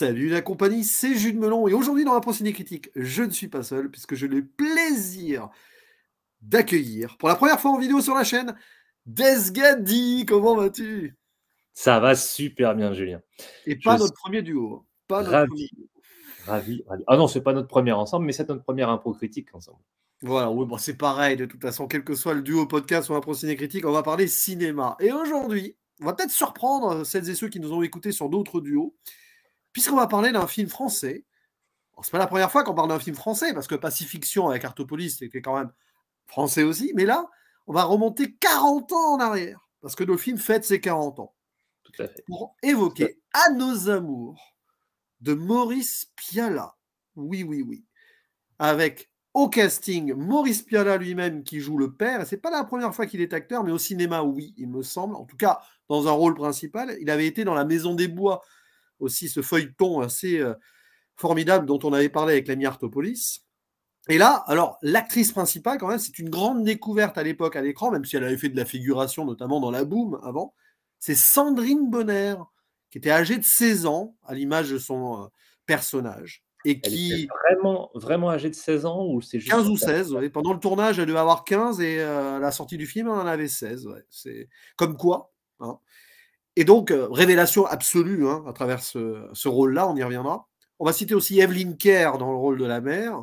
Salut la compagnie, c'est Jules Melon et aujourd'hui dans la ciné critique, je ne suis pas seul puisque j'ai le plaisir d'accueillir pour la première fois en vidéo sur la chaîne Desgadi. Comment vas-tu Ça va super bien Julien. Et pas notre premier duo, pas ravi, Ravi, Ah non, c'est pas notre premier ensemble, mais c'est notre première impro critique ensemble. Voilà, oui, bon, bah, c'est pareil, de toute façon, quel que soit le duo podcast ou la ciné critique, on va parler cinéma. Et aujourd'hui, on va peut-être surprendre celles et ceux qui nous ont écoutés sur d'autres duos puisqu'on va parler d'un film français, c'est pas la première fois qu'on parle d'un film français, parce que Pacifiction avec Artopolis c'était quand même français aussi, mais là, on va remonter 40 ans en arrière, parce que nos films fête ses 40 ans. Tout à fait. Pour évoquer À nos amours de Maurice Piala. Oui, oui, oui. Avec au casting Maurice Piala lui-même qui joue le père. Et c'est pas la première fois qu'il est acteur, mais au cinéma, oui, il me semble. En tout cas, dans un rôle principal. Il avait été dans La Maison des Bois aussi ce feuilleton assez euh, formidable dont on avait parlé avec l'ami Artopolis. Et là, alors, l'actrice principale, quand même, c'est une grande découverte à l'époque à l'écran, même si elle avait fait de la figuration, notamment dans La Boom avant. C'est Sandrine Bonner, qui était âgée de 16 ans, à l'image de son euh, personnage. Et qui. vraiment, vraiment âgée de 16 ans ou c'est 15 ou 16, oui. Pendant le tournage, elle devait avoir 15 et euh, à la sortie du film, elle en avait 16. C'est comme quoi. Hein. Et donc, euh, révélation absolue hein, à travers ce, rôle-là, on y reviendra. On va citer aussi Evelyn Kerr dans le rôle de la mère,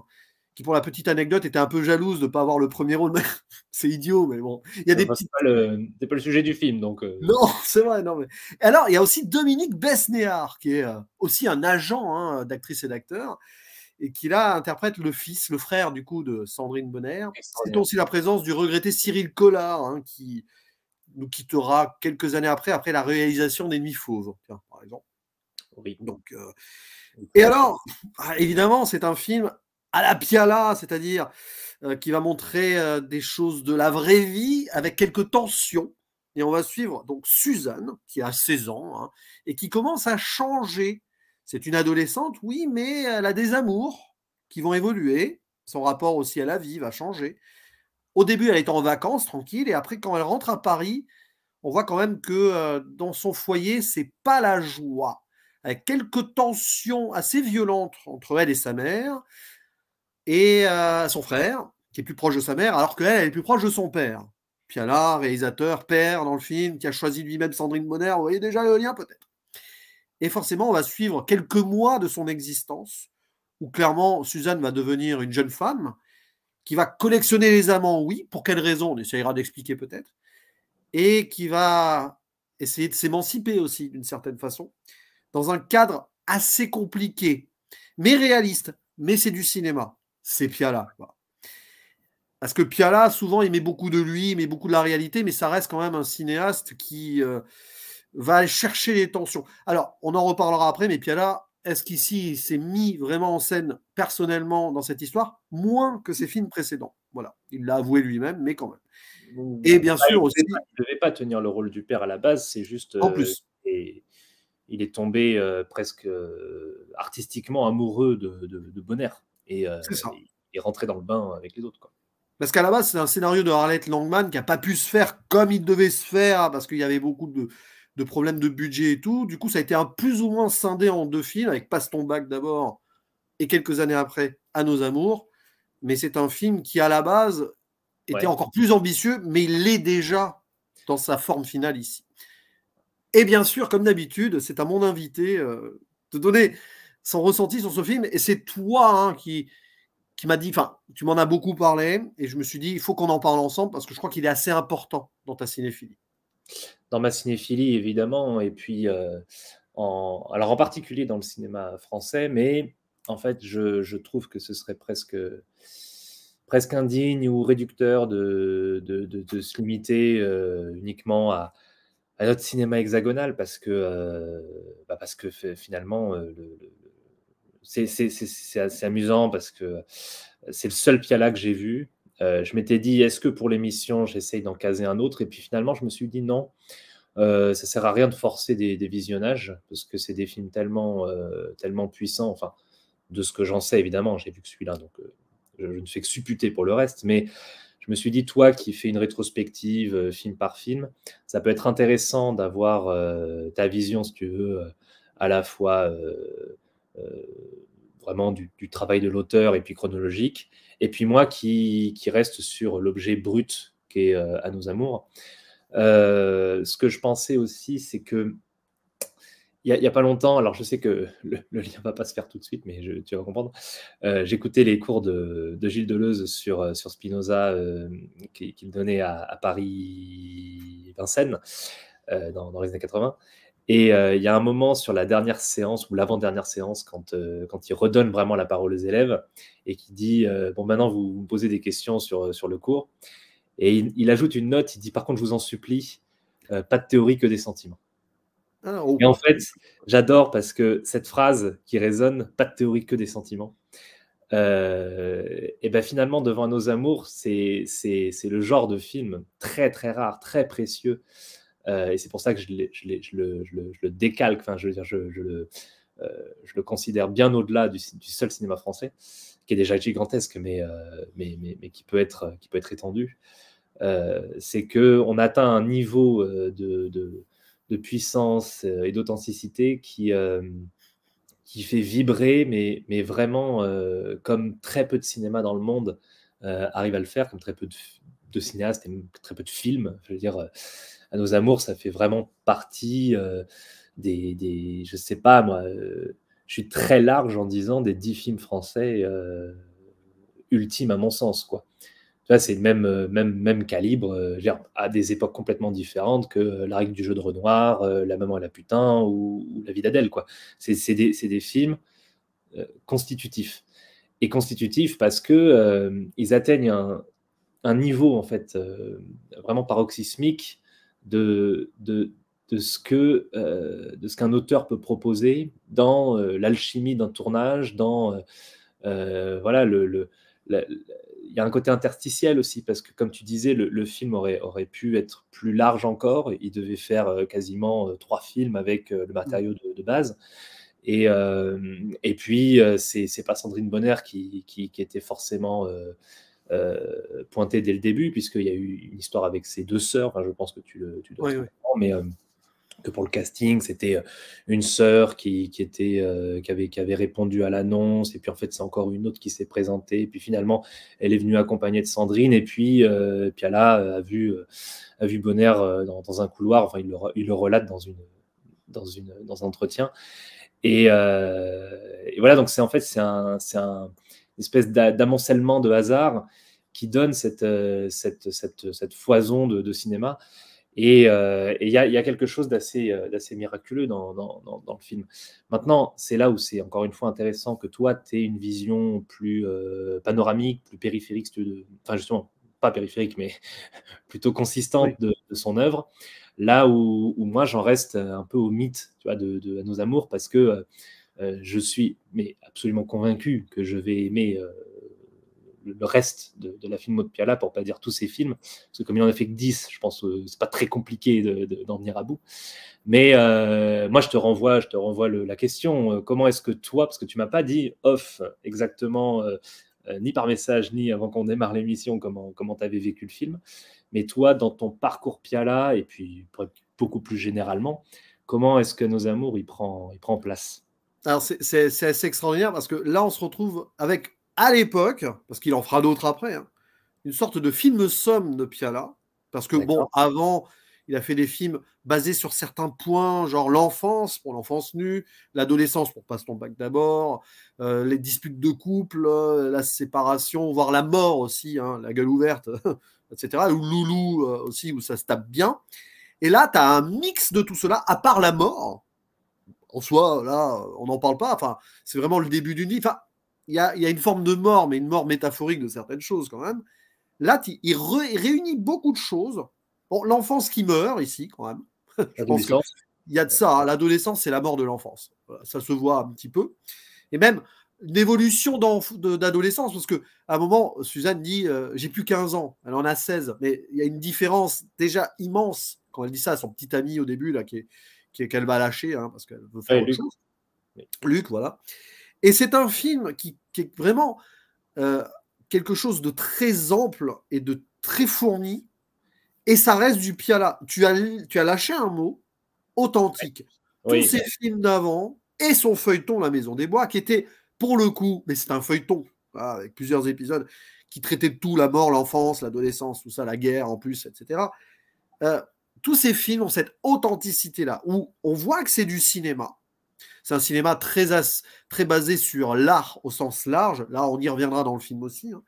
qui pour la petite anecdote était un peu jalouse de ne pas avoir le premier rôle. c'est idiot, mais bon. Il y des pas, le... sujet du film, donc. Euh. Non, c'est vrai. Non, mais... Alors, il y a aussi Dominique Besnéard, qui est euh, aussi un agent hein, d'actrice et d'acteur, et qui là interprète le fils, le frère du coup de Sandrine Bonner. C'est aussi la présence du regretté Cyril Collard, hein, qui nous quittera quelques années après, après la réalisation des Nuits Fauves, par exemple. Euh, et alors, ah, évidemment, c'est un film à la Piala, c'est-à-dire euh, qui va montrer euh, des choses de la vraie vie avec quelques tensions. Et on va suivre donc Suzanne, qui a 16 ans, hein, et qui commence à changer. C'est une adolescente, oui, mais elle a des amours qui vont évoluer. Son rapport aussi à la vie va changer. Au début, elle est en vacances, tranquille, et après, quand elle rentre à Paris, on voit quand même que euh, dans son foyer, c'est pas la joie. Avec quelques tensions assez violentes entre elle et sa mère, et euh, son frère, qui est plus proche de sa mère, alors qu'elle, elle est plus proche de son père. Piala, réalisateur, père dans le film, qui a choisi lui-même Sandrine Monner, vous voyez déjà le lien peut-être. Et forcément, on va suivre quelques mois de son existence, où clairement Suzanne va devenir une jeune femme, qui va collectionner les amants, oui, pour quelle raison On essayera d'expliquer peut-être, et qui va essayer de s'émanciper aussi d'une certaine façon, dans un cadre assez compliqué, mais réaliste, mais c'est du cinéma, c'est Piala. Parce que Piala, souvent, il met beaucoup de lui, il met beaucoup de la réalité, mais ça reste quand même un cinéaste qui euh, va chercher les tensions. Alors, on en reparlera après, mais Piala, est-ce qu'ici il s'est mis vraiment en scène personnellement dans cette histoire moins que ses films précédents Voilà, il l'a avoué lui-même, mais quand même. et bien sûr aussi. Il ne devait pas tenir le rôle du père à la base, c'est juste. En euh, plus. il est tombé euh, presque euh, artistiquement amoureux de, de, et est rentré dans le bain avec les autres. Quoi. Parce qu'à la base, c'est un scénario de Harlette Langman qui n'a pas pu se faire comme il devait se faire parce qu'il y avait beaucoup de, de problèmes de budget et tout. Du coup, ça a été un plus ou moins scindé en deux films, avec Passe ton bac d'abord et quelques années après, À nos amours. Mais c'est un film qui, à la base, était encore plus ambitieux, mais il est déjà dans sa forme finale ici. Et bien sûr, comme d'habitude, c'est à mon invité euh, de donner son ressenti sur ce film. Et c'est toi hein, qui, qui m'a dit, enfin, tu m'en as beaucoup parlé, et je me suis dit, il faut qu'on en parle ensemble parce que je crois qu'il est assez important dans ta cinéphilie dans ma cinéphilie, évidemment, et puis, euh, en, alors en particulier dans le cinéma français, mais en fait, je, trouve que ce serait presque, presque indigne ou réducteur de, se limiter euh, uniquement à, notre cinéma hexagonal, parce que, euh, bah, parce que finalement, c'est c'est amusant parce que c'est le seul Piala que j'ai vu. Euh, je m'étais dit, est-ce que pour l'émission, j'essaye d'en caser un autre Et puis finalement, je me suis dit non. Euh, ça sert à rien de forcer des, visionnages parce que c'est des films tellement, euh, tellement puissants. Enfin, de ce que j'en sais, évidemment, j'ai vu que celui-là, donc euh, je, ne fais que supputer pour le reste. Mais je me suis dit, toi qui fais une rétrospective film par film, ça peut être intéressant d'avoir ta vision, si tu veux, à la fois vraiment du, du travail de l'auteur et puis chronologique et puis moi qui, qui reste sur l'objet brut qui est euh, à nos amours. Euh, ce que je pensais aussi, c'est que il n'y a, pas longtemps, alors je sais que le, lien ne va pas se faire tout de suite, mais je, tu vas comprendre. Euh, j'écoutais les cours de, de, Gilles Deleuze sur, sur Spinoza qu'il donnait à, Paris-Vincennes dans, dans, les années 80. Et euh, il y a un moment sur la dernière séance ou l'avant-dernière séance, quand, euh, quand il redonne vraiment la parole aux élèves et qui dit euh, Bon, maintenant, vous, me posez des questions sur, sur le cours. Et il, ajoute une note il dit Par contre, je vous en supplie, pas de théorie, que des sentiments. Ah, oh. Et en fait, j'adore parce que cette phrase qui résonne, pas de théorie que des sentiments, et ben finalement, devant nos amours, c'est le genre de film très très rare, très précieux, euh, et c'est pour ça que je, le, décalque, enfin, je veux dire, le, euh, je, le, considère bien au-delà du, seul cinéma français, qui est déjà gigantesque, mais, euh, mais, mais, mais qui, peut être, qui peut être étendu. c'est qu'on atteint un niveau de, de, puissance et d'authenticité qui qui fait vibrer, mais, mais vraiment comme très peu de cinéma dans le monde arrive à le faire, comme très peu de, de cinéastes et très peu de films. Je veux dire, euh, à nos amours, ça fait vraiment partie euh, des, des, je sais pas moi, euh, je suis très large en disant des dix films français ultimes à mon sens, quoi c'est le même, même, même calibre, à des époques complètement différentes que La règle du jeu de Renoir, La maman et la putain ou, La vie d'Adèle. C'est des, des, films constitutifs. Et constitutifs parce que ils atteignent un, un niveau en fait euh, vraiment paroxysmique de, de, de ce que euh, de ce qu'un auteur peut proposer dans euh, l'alchimie d'un tournage, dans voilà le, le il y a un côté interstitiel aussi, parce que comme tu disais, le, film aurait, aurait pu être plus large encore. Il devait faire quasiment trois films avec le matériau de, base. Et, et puis, c'est pas Sandrine Bonner qui était forcément euh, pointé dès le début, puisqu'il y a eu une histoire avec ses deux sœurs, je pense que tu le tu dois mais euh, que pour le casting, c'était euh, une sœur qui, qui était, qui, avait, qui avait répondu à l'annonce, et puis en fait c'est encore une autre qui s'est présentée, et puis finalement elle est venue accompagnée de Sandrine, et puis, et a, vu, a vu Bonner dans, dans, un couloir, enfin il le, il le relate dans, une, dans, une, dans un entretien. Et, et voilà, donc c'est en fait c'est un, c'est un espèce d'amoncellement de hasard qui donne cette, euh, cette, cette, foison de, cinéma. Et euh, il y, a quelque chose d'assez euh, miraculeux dans, dans, le film. Maintenant, c'est là où c'est encore une fois intéressant que toi, tu aies une vision plus panoramique, plus périphérique, enfin justement, pas périphérique, mais plutôt consistante de, son œuvre. Là où, moi, j'en reste un peu au mythe tu vois, de, nos amours, parce que euh, je suis mais absolument convaincu que je vais aimer euh, le reste de, la film de Piala, pour pas dire tous ses films, parce que comme il en a fait que 10, je pense que euh, c'est pas très compliqué d'en venir à bout. Mais moi, je te renvoie, je te renvoie la question. comment est-ce que toi, parce que tu m'as pas dit off exactement, ni par message, ni avant qu'on démarre l'émission, comment comment avais vécu le film, mais toi, dans ton parcours Piala, et puis beaucoup plus généralement, comment est-ce que nos amours, il prend, il prend place c'est assez extraordinaire parce que là on se retrouve avec à l'époque, parce qu'il en fera d'autres après, hein, une sorte de film somme de Piala. Parce que bon, avant, il a fait des films basés sur certains points, genre l'enfance pour l'enfance nue, l'adolescence pour Passe ton bac d'abord, euh, les disputes de couple, euh, la séparation, voire la mort aussi, hein, la gueule ouverte, etc. Ou Loulou euh, aussi, où ça se tape bien. Et là, tu as un mix de tout cela, à part la mort, en soi, là, on n'en parle pas. Enfin, c'est vraiment le début d'une vie. Enfin, il y a, une forme de mort, mais une mort métaphorique de certaines choses quand même. Là, il réunit beaucoup de choses. l'enfance qui meurt ici, quand même. L'adolescence. Il y a de ça. Hein. L'adolescence, c'est la mort de l'enfance. ça se voit un petit peu. Et même l'évolution d'adolescence, parce que à un moment, Suzanne dit euh, J'ai plus 15 ans. Elle en a 16. Mais il y a une différence déjà immense quand elle dit ça à son petit ami au début, là, qui est, qu'elle va lâcher, hein, parce qu'elle veut faire chose. Luc, voilà. Et c'est un film qui, est vraiment euh, quelque chose de très ample et de très fourni, et ça reste du piala. Tu as, tu as lâché un mot authentique. Tous ces films d'avant et son feuilleton La Maison des Bois, qui était pour le coup, mais c'est un feuilleton hein, avec plusieurs épisodes qui traitait de tout, la mort, l'enfance, l'adolescence, tout ça, la guerre en plus, etc tous ces films ont cette authenticité-là, où on voit que c'est du cinéma. C'est un cinéma très, très basé sur l'art au sens large. Là, on y reviendra dans le film aussi. Hein.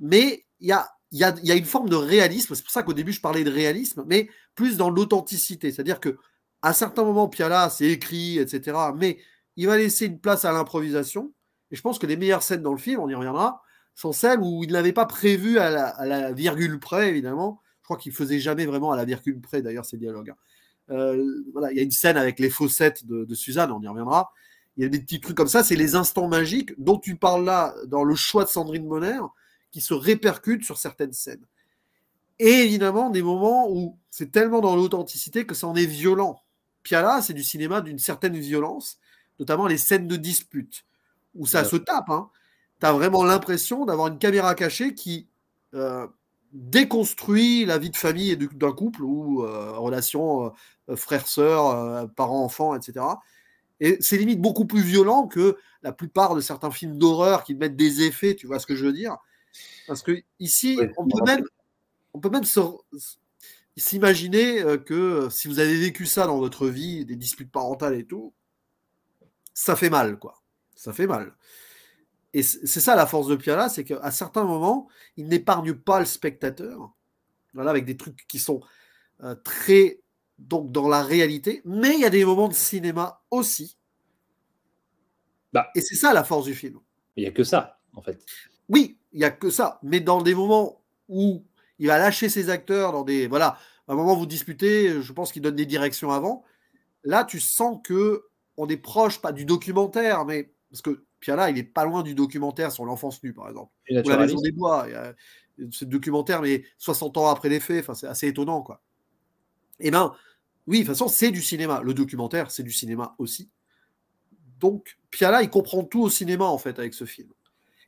Mais il y a, une forme de réalisme. C'est pour ça qu'au début, je parlais de réalisme, mais plus dans l'authenticité. C'est-à-dire que à certains moments, Piala, c'est écrit, etc. Mais il va laisser une place à l'improvisation. Et je pense que les meilleures scènes dans le film, on y reviendra, sont celles où il n'avait pas prévu à la virgule près, évidemment, crois qu'il faisait jamais vraiment à la virgule près, d'ailleurs, ces dialogues. Hein. Euh, voilà, il y a une scène avec les faussettes de, Suzanne, on y reviendra. Il y a des petits trucs comme ça, c'est les instants magiques dont tu parles là dans le choix de Sandrine Bonner qui se répercutent sur certaines scènes. Et évidemment, des moments où c'est tellement dans l'authenticité que ça en est violent. Piala, c'est du cinéma d'une certaine violence, notamment les scènes de dispute, où ça se tape. Hein. Tu as vraiment l'impression d'avoir une caméra cachée qui, euh, déconstruit la vie de famille et d'un couple ou euh, relation euh, frère-sœur, euh, parent-enfant, etc. Et c'est limite beaucoup plus violent que la plupart de certains films d'horreur qui mettent des effets, tu vois ce que je veux dire Parce que ici, on, peut on peut même s'imaginer que si vous avez vécu ça dans votre vie, des disputes parentales et tout, ça fait mal, quoi. Ça fait mal. Et c'est ça la force de Piala, c'est qu'à certains moments, il n'épargne pas le spectateur. Voilà, avec des trucs qui sont euh, très donc dans la réalité, mais il y a des moments de cinéma aussi. Bah, et c'est ça la force du film. Il n'y a que ça, en fait. Oui, il n'y a que ça. Mais dans des moments où il va lâcher ses acteurs, dans des. Voilà, un moment vous disputez, je pense qu'il donne des directions avant. Là, tu sens que on est proche, pas du documentaire, mais parce que Piala, il est pas loin du documentaire sur l'enfance nue, par exemple. Ou la maison des Ce documentaire, mais 60 ans après les faits, c'est assez étonnant. quoi. Eh bien, oui, de toute façon, c'est du cinéma. Le documentaire, c'est du cinéma aussi. Donc, Piala, il comprend tout au cinéma, en fait, avec ce film.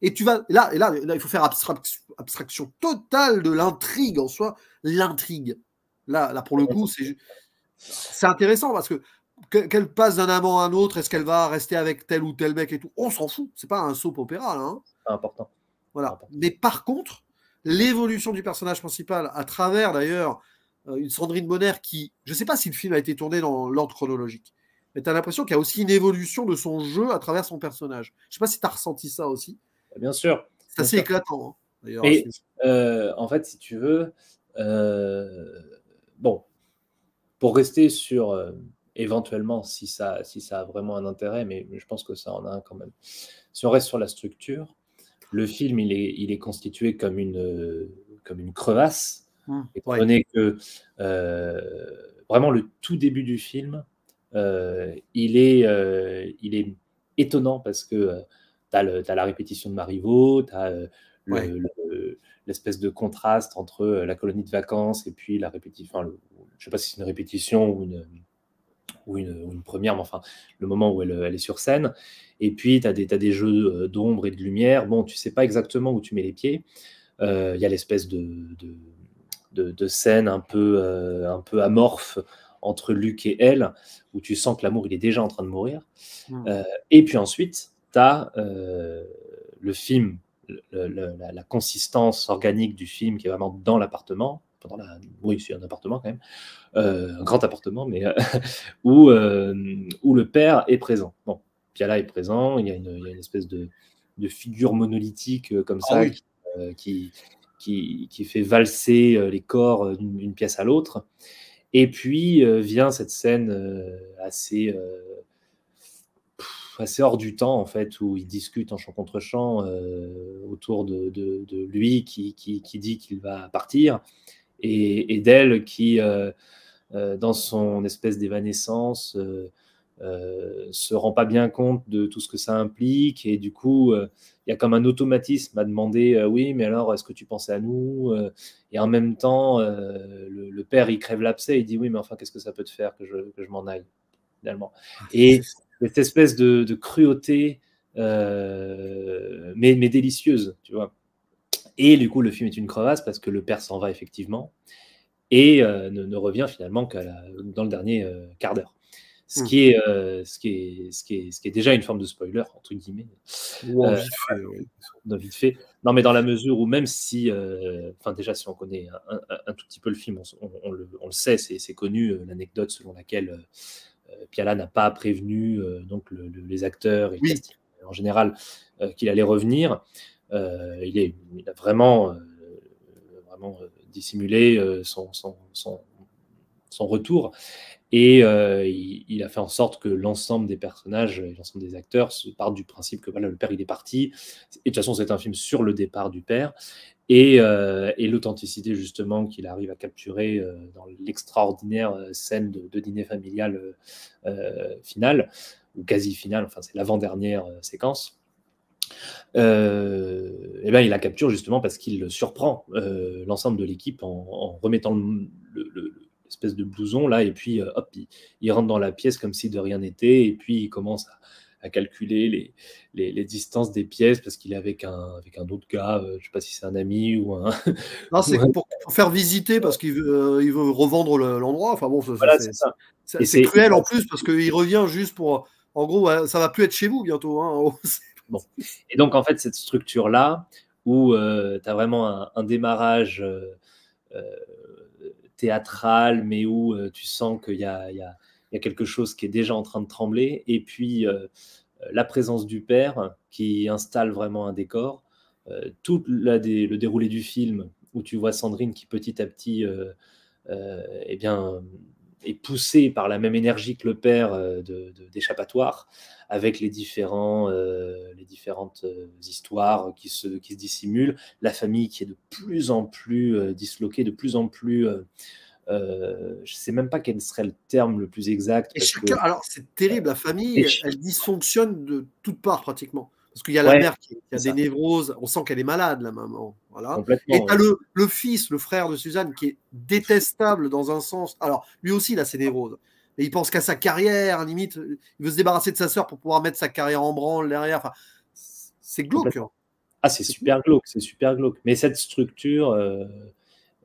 Et tu vas. Là, là, il faut faire abstraction, abstraction totale de l'intrigue en soi. L'intrigue. Là, là, pour le coup, c'est. C'est intéressant parce que qu'elle passe d'un amant à un autre, est-ce qu'elle va rester avec tel ou tel mec et tout, on s'en fout. C'est pas un soap opéra là. Hein. important. Voilà. Mais par contre, l'évolution du personnage principal, à travers d'ailleurs euh, une Sandrine Bonner qui, je sais pas si le film a été tourné dans l'ordre chronologique, mais tu as l'impression qu'il y a aussi une évolution de son jeu à travers son personnage. Je sais pas si tu as ressenti ça aussi. Bah, bien sûr. C'est assez éclatant. Hein, euh, en fait, si tu veux, euh, bon, pour rester sur, éventuellement si ça, si ça a vraiment un intérêt, mais, je pense que ça en a un quand même. Si on reste sur la structure, le film, il est, il est constitué comme une, comme une crevasse, ah, et étant donné que euh, vraiment le tout début du film, euh, il, est, euh, il est étonnant parce que tu as, la répétition de Marivaux, tu as l'espèce de contraste entre la colonie de vacances et puis la répétition, je ne sais pas si c'est une répétition ou une ou une, première, mais enfin, le moment où elle, est sur scène. Et puis, tu as, des jeux euh, d'ombre et de lumière. Bon, tu sais pas exactement où tu mets les pieds. Il euh, y a l'espèce de, scène euh, un peu, amorphe entre Luc et elle, où tu sens que l'amour, il est déjà en train de mourir. Hmm. et puis ensuite, tu as le film, la, la consistance organique du film qui est vraiment dans l'appartement pendant la. Oui, c'est un appartement quand même, euh, un grand appartement, mais euh, où, euh, où le père est présent. Bon, Piala est présent, il y a une, espèce de, de, figure monolithique comme ah ça qui, qui, qui, fait valser les corps d'une pièce à l'autre. Et puis vient cette scène assez assez hors du temps, en fait, où ils discutent en chant contre chant autour de, de, lui qui, qui, qui dit qu'il va partir et, d'elle qui, euh, euh, dans son espèce d'évanescence, ne euh, se rend pas bien compte de tout ce que ça implique et du coup il y a comme un automatisme à demander oui mais alors est-ce que tu pensais à nous et en même temps le, père il crève l'abcès il dit oui mais enfin qu'est-ce que ça peut te faire que je, m'en aille finalement ah, et cette espèce de, cruauté mais délicieuse tu vois et du coup, le film est une crevasse parce que le père s'en va effectivement et euh, ne, revient finalement que dans le dernier euh, quart d'heure. Ce, hmm. qui est, euh, ce, qui est, ce, qui est, ce qui est déjà une forme de spoiler, entre guillemets. vite, fait, non, mais dans la mesure où même si, enfin déjà si on connaît un, tout petit peu le film, on, le, sait, c'est connu, l'anecdote selon laquelle Piala n'a pas prévenu donc les acteurs et en général qu'il allait revenir. Euh, il, est, a vraiment, euh, euh, dissimulé son, son, retour. Et il, a fait en sorte que l'ensemble des personnages, l'ensemble des acteurs partent du principe que voilà, le père, il est parti. Et de toute façon, c'est un film sur le départ du père et, l'authenticité justement qu'il arrive à capturer dans l'extraordinaire scène de, dîner familial finale ou quasi final, enfin c'est l'avant-dernière séquence et euh, eh ben, il la capture justement parce qu'il surprend euh, l'ensemble de l'équipe en, remettant l'espèce de blouson là, et puis euh, hop, il, rentre dans la pièce comme si de rien n'était, et puis il commence à, calculer les, distances des pièces parce qu'il est avec un, avec un autre gars, je sais pas si c'est un ami ou un. c'est pour, faire visiter parce qu'il veut, revendre l'endroit. Enfin bon, c'est cruel en plus parce qu'il revient juste pour. En gros, ça va plus être chez vous bientôt. Hein. Et donc, en fait, cette structure-là, où euh, tu as vraiment un, démarrage euh, euh, théâtral, mais où tu sens qu'il y, a, quelque chose qui est déjà en train de trembler, et puis la présence du père qui installe vraiment un décor, tout le déroulé du film, où tu vois Sandrine qui petit à petit... Eh bien, est poussé par la même énergie que le père euh, d'échappatoire, avec les, différents, euh, les différentes euh, histoires qui se, qui se dissimulent, la famille qui est de plus en plus disloquée, de plus en plus... je ne sais même pas quel serait le terme le plus exact. alors c'est terrible, la famille, elle dysfonctionne de toutes parts pratiquement. Parce qu'il y a la mère qui, a des névroses, on sent qu'elle est malade, la maman. Voilà. Et tu as le, fils, le frère de Suzanne, qui est détestable dans un sens. Alors, lui aussi, il a ses névroses. Et il pense qu'à sa carrière, limite, il veut se débarrasser de sa sœur pour pouvoir mettre sa carrière en branle derrière. Enfin, c'est glauque. Hein. Ah, c'est super glauque, c'est super glauque. Mais cette structure euh,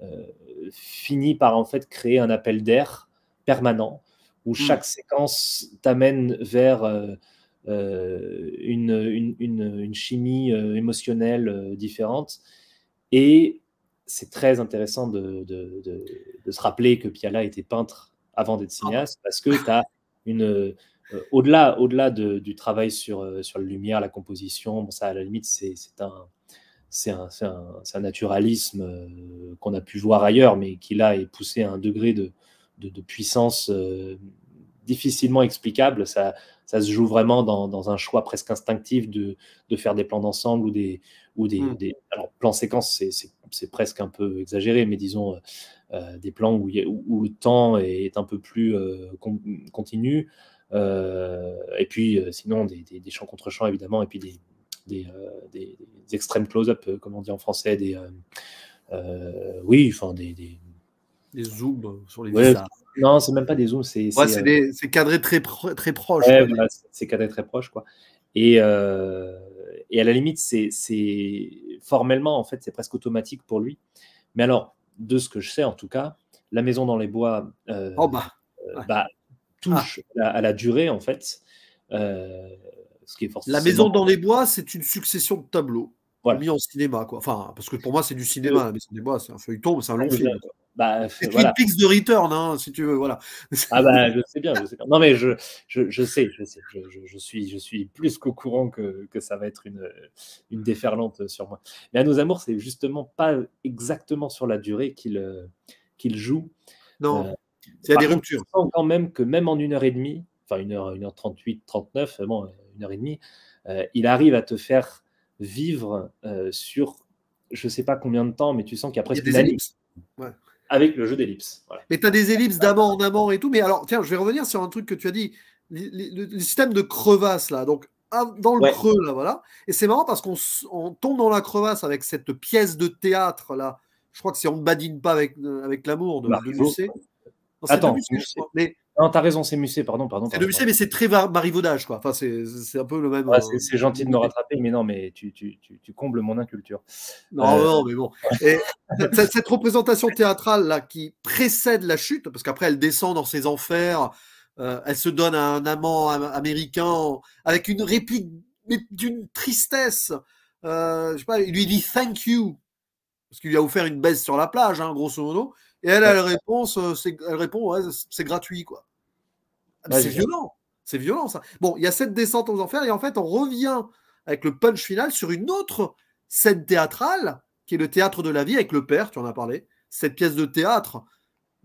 euh, finit par en fait créer un appel d'air permanent où hmm. chaque séquence t'amène vers. Euh, euh, une, une, une, chimie euh, émotionnelle euh, différente. Et c'est très intéressant de, de, de, se rappeler que Piala était peintre avant d'être cinéaste, parce que tu as une... au-delà au-delà de, du travail sur, sur la lumière, la composition, bon, ça à la limite c'est un c'est un, un, naturalisme qu'on a pu voir ailleurs, mais qui là est poussé à un degré de, de, de puissance difficilement explicable. Ça, ça se joue vraiment dans, un choix presque instinctif de, faire des plans d'ensemble ou des, ou des, mm. alors, plans séquences c'est presque un peu exagéré, mais disons euh, euh, des plans où, le temps est, un peu plus euh, continu. et puis, sinon, des, champs contre champs, évidemment, et puis des, extrêmes close-up, comme on dit en français, des. oui, enfin, des. des, zooms sur les visages. Non, c'est même pas des zooms, c'est. Ouais, euh, cadré très, très proche. c'est cadré très proche, quoi. Et, euh, à la limite, c'est formellement, en fait, c'est presque automatique pour lui. Mais alors, de ce que je sais, en tout cas, la maison dans les bois. Euh, oh, bah, bah, touche ah. à, la durée, en fait. ce qui est La maison dans les bois, c'est une succession de tableaux mis en cinéma. Quoi. Enfin, parce que pour moi, c'est du cinéma, euh, mais c'est c'est un feuilleton, c'est un long film. Bah, c'est voilà. pix de Return, hein, si tu veux, voilà. Ah bah, je sais bien, je sais Non mais je, je, je sais, je sais, je, je, suis, je suis plus qu'au courant que, que, ça va être une, une déferlante sur moi. Mais à nos amours, c'est justement pas exactement sur la durée qu'il qu'il joue. Non, il y a des ruptures. On quand même que même en une heure et demie, enfin une heure, une heure 38, 39, euh, bon, une heure et demie, euh, il arrive à te faire vivre euh, sur je sais pas combien de temps, mais tu sens qu'il y a des ellipses. Avec le jeu d'ellipses. Mais tu as des ellipses d'amant en amant et tout. Mais alors, tiens, je vais revenir sur un truc que tu as dit. Le, système de crevasse, là. Donc, dans le creux, là, voilà. Et c'est marrant parce qu'on tombe dans la crevasse avec cette pièce de théâtre, là. Je crois que si On ne badine pas avec, euh, avec l'amour de, de Attends, mais non, t'as raison, c'est Musset, pardon, pardon. C'est de Musset, mais c'est très marivaudage, quoi. Enfin, c'est un peu le même. Euh, c'est gentil de me rattraper, mais non, mais tu, tu, tu, tu combles mon inculture. Non, non, euh. mais bon. cette, représentation théâtrale là qui précède la chute, parce qu'après elle descend dans ses enfers, euh, elle se donne à un amant américain avec une réplique d'une tristesse. je sais pas, il lui dit thank you parce qu'il lui a offert une baisse sur la plage, hein, grosso modo. Et elle, elle, elle répond, c'est gratuit, quoi c'est violent. C'est violent, ça. Bon, il y a cette descente aux enfers, et en fait, on revient avec le punch final sur une autre scène théâtrale, qui est le théâtre de la vie avec le père, tu en as parlé. Cette pièce de théâtre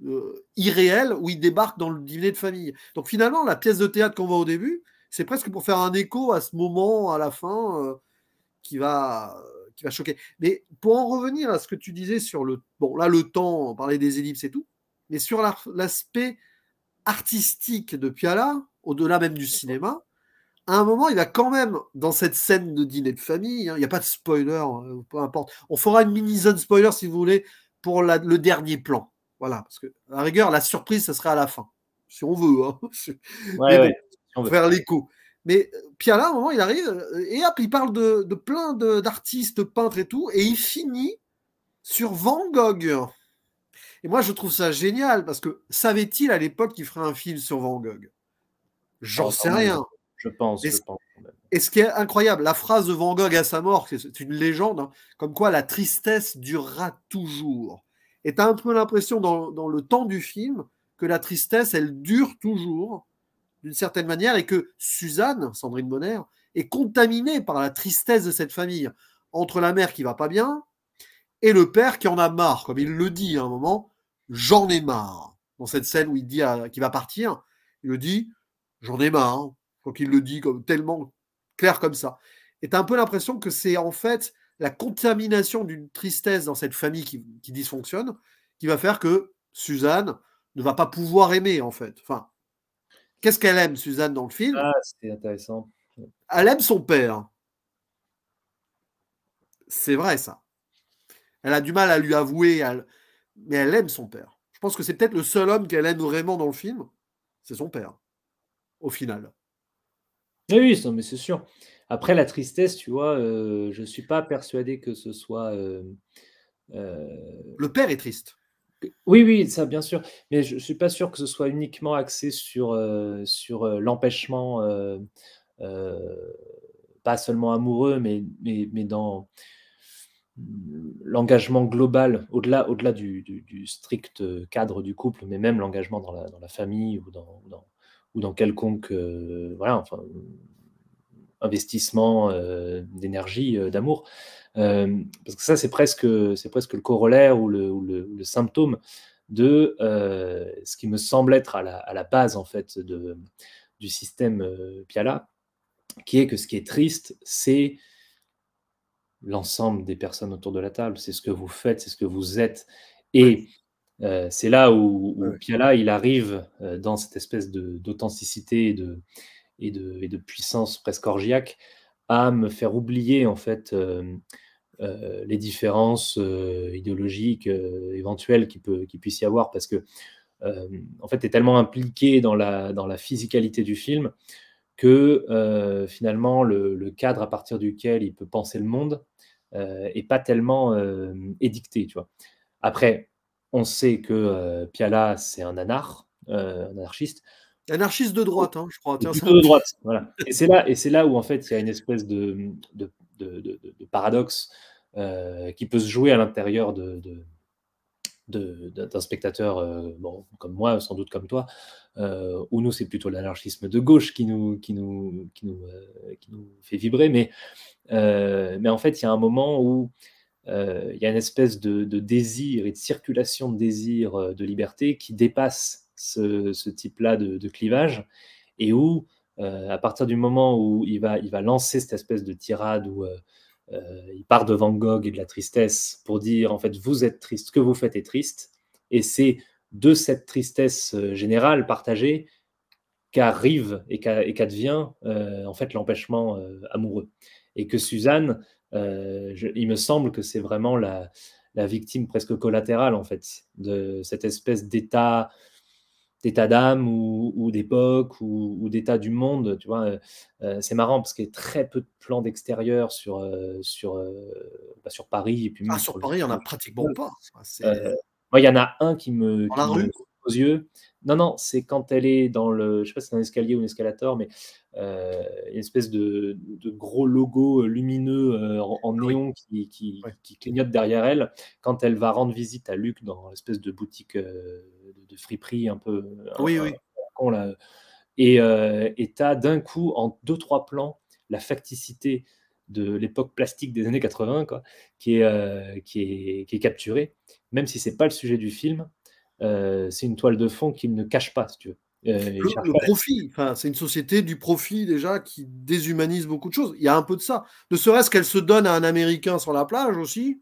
euh, irréelle où il débarque dans le dîner de famille. Donc finalement, la pièce de théâtre qu'on voit au début, c'est presque pour faire un écho à ce moment, à la fin, euh, qui, va, euh, qui va choquer. Mais pour en revenir à ce que tu disais sur le... Bon, là, le temps, on parlait des ellipses et tout, mais sur l'aspect artistique de Piala, au-delà même du cinéma, à un moment, il va quand même, dans cette scène de dîner de famille, hein, il n'y a pas de spoiler, euh, peu importe. On fera une mini-zone spoiler, si vous voulez, pour le dernier plan. Voilà, parce que, à rigueur, la surprise, ça serait à la fin, si on veut. Hein. on faire l'écho. Mais euh, Piala, à un moment, il arrive, euh, et hop, il parle de, de plein d'artistes, peintres et tout, et il finit sur Van Gogh. Et moi, je trouve ça génial parce que savait-il à l'époque qu'il ferait un film sur Van Gogh J'en ah, sais ah, rien. Je pense. Et, ce qui est incroyable, la phrase de Van Gogh à sa mort, c'est une légende, hein, comme quoi la tristesse durera toujours. Et tu as un peu l'impression dans, dans, le temps du film que la tristesse, elle dure toujours, d'une certaine manière, et que Suzanne, Sandrine Bonner, est contaminée par la tristesse de cette famille, entre la mère qui va pas bien et le père qui en a marre, comme il le dit à un moment, j'en ai marre. Dans cette scène où il dit qu'il va partir, il le dit j'en ai marre. qu'il il le dit comme tellement clair comme ça. Et tu as un peu l'impression que c'est en fait la contamination d'une tristesse dans cette famille qui, dysfonctionne qui va faire que Suzanne ne va pas pouvoir aimer en fait. Enfin, qu'est-ce qu'elle aime Suzanne dans le film ah, c'est intéressant. Elle aime son père. C'est vrai ça. Elle a du mal à lui avouer, mais elle aime son père. Je pense que c'est peut-être le seul homme qu'elle aime vraiment dans le film, c'est son père, au final. Oui, mais c'est sûr. Après, la tristesse, tu vois, euh, je ne suis pas persuadé que ce soit. Euh, euh, le père est triste. Oui, oui, ça, bien sûr. Mais je ne suis pas sûr que ce soit uniquement axé sur, sur l'empêchement, pas seulement amoureux, mais, mais, mais dans l'engagement global, au-delà au -delà du, strict cadre du couple, mais même l'engagement dans la, famille ou dans, ou dans quelconque euh, voilà, enfin, investissement euh, d'énergie, euh, d'amour. parce que ça, c'est presque, presque le corollaire ou le, le, symptôme de ce qui me semble être à la, à la base en fait de, du système Piala, qui est que ce qui est triste, c'est l'ensemble des personnes autour de la table. C'est ce que vous faites, c'est ce que vous êtes. Et euh, c'est là où, Piala, il arrive euh, dans cette espèce d'authenticité et de, et, de, puissance presque orgiaque à me faire oublier en fait euh, les différences idéologiques éventuelles qui, peut, puisse y avoir parce que en fait, tu es tellement impliqué dans la, dans la physicalité du film que euh, finalement le, cadre à partir duquel il peut penser le monde n'est euh, pas tellement euh, édicté. Tu vois. Après, on sait que Piala, c'est un anarchiste. Anarchiste de droite, hein, je crois. de droite, voilà. Et c'est là, et c'est là où en fait il y a une espèce de, de, de, paradoxe qui peut se jouer à l'intérieur de, d'un spectateur euh, bon, comme moi, sans doute comme toi, euh, nous, c'est plutôt l'anarchisme de gauche qui nous, qui nous, qui nous, euh, nous fait vibrer. Mais, euh, mais en fait, il y a un moment où il y a une espèce de, désir et de circulation de désir de liberté qui dépasse ce, type-là de, clivage et où, à partir du moment où il va, il va lancer cette espèce de tirade où euh, il part de Van Gogh et de la tristesse pour dire en fait vous êtes triste, ce que vous faites est triste, et c'est de cette tristesse euh, générale partagée qu'arrive et qu'advient euh, en fait l'empêchement amoureux. Et que Suzanne, il me semble que c'est vraiment la, la victime presque collatérale en fait de cette espèce d'état d'état d'âme ou, d'époque ou, d'état du monde. Tu vois, euh, euh, c'est marrant parce qu'il y a très peu de plans d'extérieur sur euh, sur bah, sur Paris et puis ah, sur, Paris, il y en a pratiquement pas. moi, il y en a un qui me, Dans la rue. aux yeux. Non, non, c'est quand elle est dans le, je sais pas si c'est un escalier ou un escalator, mais une espèce de, gros logo lumineux en, ah néon qui, qui, clignote derrière elle quand elle va rendre visite à Luc dans l'espèce de boutique de friperie un peu. Euh, oui, oui. Et euh, tu as d'un coup, en deux, trois plans, la facticité de l'époque plastique des années 80 quoi, euh, qui, est, qui, est, qui capturée, même si c'est pas le sujet du film. c'est une toile de fond qu'il ne cache pas, si tu veux. le, profit, enfin, c'est une société du profit déjà qui déshumanise beaucoup de choses. Il y a un peu de ça. Ne serait-ce qu'elle se donne à un Américain sur la plage aussi.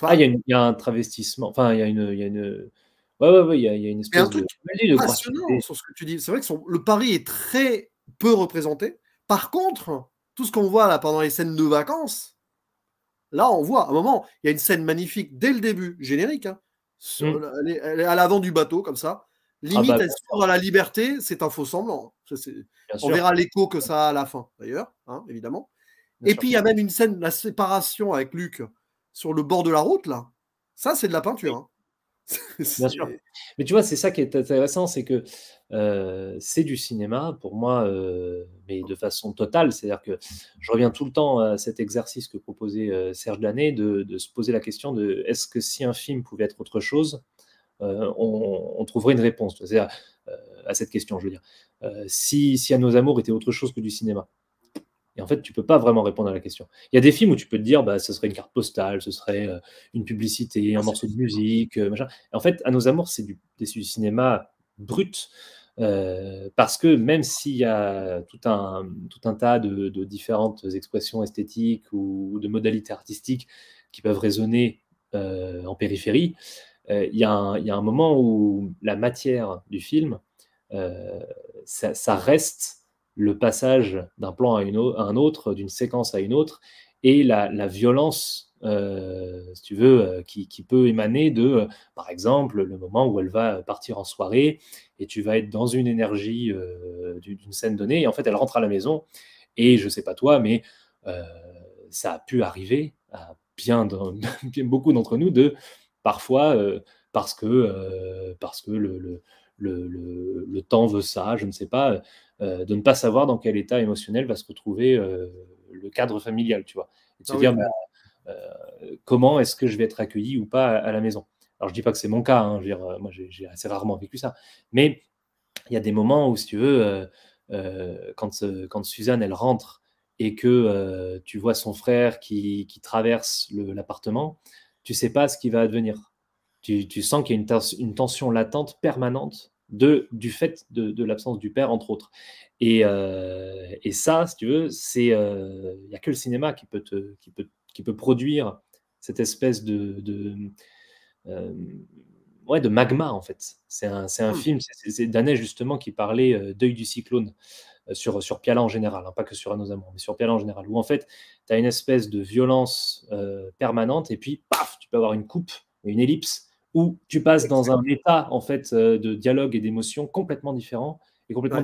ah, il, y a un travestissement, enfin, il y il y a une, Ouais, ouais, ouais, il y, a une espèce de, passionnant sur ce que tu dis. C'est vrai que le pari est très peu représenté. Par contre, tout ce qu'on voit là pendant les scènes de vacances, là, on voit à un moment, il y a une scène magnifique dès le début, générique. Hein. Mm. à l'avant du bateau, comme ça. Ah, Limite, bah, elle à la liberté, c'est un faux semblant. on verra l'écho que ça a à la fin, d'ailleurs, hein, évidemment. Et puis, il y a même une scène, la séparation avec Luc sur le bord de la route, là. Ça, c'est de la peinture. Hein. Bien sûr. Mais tu vois, c'est ça qui est intéressant, c'est que euh, c'est du cinéma pour moi, euh, mais de façon totale. C'est-à-dire que je reviens tout le temps à cet exercice que proposait euh, Serge Danet de, se poser la question de est-ce que si un film pouvait être autre chose, on, trouverait une réponse -à, à cette question, je veux dire. Si, si à nos amours était autre chose que du cinéma, et en fait, tu ne peux pas vraiment répondre à la question. Il y a des films où tu peux te dire, bah, ce serait une carte postale, ce serait euh, une publicité, ah, un morceau de musique, euh, machin. en fait, à nos amours, c'est du, du cinéma brut. Euh, parce que même s'il y a tout un, tout un tas de, différentes expressions esthétiques ou, de modalités artistiques qui peuvent résonner en périphérie, il y, a un moment où la matière du film, ça, ça, reste le passage d'un plan à, une un autre, d'une séquence à une autre, et la, la violence, euh, si tu veux, euh, qui, qui, peut émaner de, euh, par exemple, le moment où elle va partir en soirée, et tu vas être dans une énergie d'une scène donnée, et en fait, elle rentre à la maison, et je sais pas toi, mais ça a pu arriver à bien, dans, beaucoup d'entre nous de, parfois, parce que, parce que le, le le, temps veut ça, je ne sais pas, euh, euh, de ne pas savoir dans quel état émotionnel va se retrouver euh, le cadre familial, tu vois. Et de se dire, bah, comment est-ce que je vais être accueilli ou pas à, la maison Alors, je dis pas que c'est mon cas, hein, moi, j'ai assez rarement vécu ça. Mais il y a des moments où, si tu veux, quand, quand Suzanne, elle rentre et que tu vois son frère qui, traverse l'appartement, tu sais pas ce qui va advenir tu, sens qu'il y a une, une, tension latente permanente de, du fait de, l'absence du père, entre autres. Et, euh, et, ça, si tu veux, c'est euh, il n'y a que le cinéma qui peut, te, qui peut, qui peut produire cette espèce de, de euh, ouais, de magma, en fait. C'est un, un hmm. film, c'est Danet justement qui parlait d'œil du cyclone sur, sur Piala en général, hein, pas que sur À nos amours, mais sur Piala en général, où en fait, tu as une espèce de violence permanente et puis, paf, tu peux avoir une coupe une ellipse où tu passes dans un état en fait euh, de dialogue et d'émotion complètement différent et complètement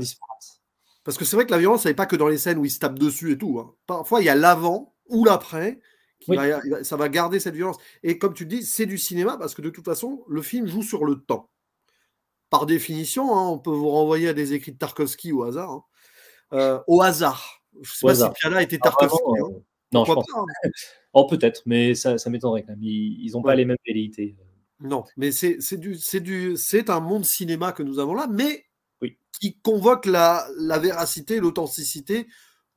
Parce que c'est vrai que la violence, elle n'est pas que dans les scènes où ils se tapent dessus et tout. Hein. Parfois, il y a l'avant ou l'après. qui Va, ça va garder cette violence. Et comme tu dis, c'est du cinéma parce que de toute façon, le film joue sur le temps. Par définition, hein, on peut vous renvoyer à des écrits de Tarkovsky au hasard. Hein. Euh, au hasard. Je ne sais pas si Piana était ah, Tarkovsky. Euh, non, je pense. Pas, oh, peut-être, mais ça, m'étonnerait quand même. Ils n'ont pas les mêmes velléités. Non, mais c'est du c'est du c'est un monde cinéma que nous avons là, mais qui convoque la, la véracité, l'authenticité